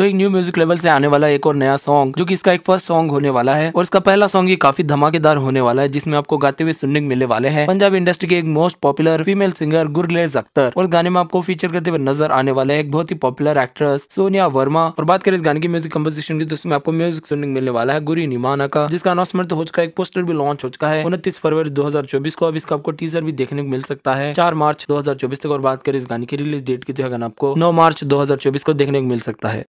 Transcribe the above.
तो एक new music level से आने वाला एक और नया सॉन्ग जो कि इसका एक फर्स्ट सॉन्ग होने वाला है और इसका पहला सॉन्ग ये काफी धमाकेदार होने वाला है जिसमें आपको गाते हुए सुनने मिलने वाले हैं पंजाब इंडस्ट्री के एक most popular female singer Gurlez Akhtar और गाने में आपको फीचर करते हुए नजर आने वाला है एक बहुत ही पॉपुलर एक्ट्रेस सोनिया वर्मा और बात करें इस गाने की म्यूजिक कम्पोजिशन की तो आपको म्यूजिक सुनने मिलने वाला है गुरी निमाना का जिसका अनाउंसमेंट हो चुका है एक पोस्टर भी लॉन्च हो चुका है उनतीस फरवरी दो को अब इसका आपको टीजर भी देखने को मिल सकता है चार मार्च दो तक और बात करें इस गाने की रिलीज डेट की तो है आपको नौ मार्च दो को देखने को मिल सकता है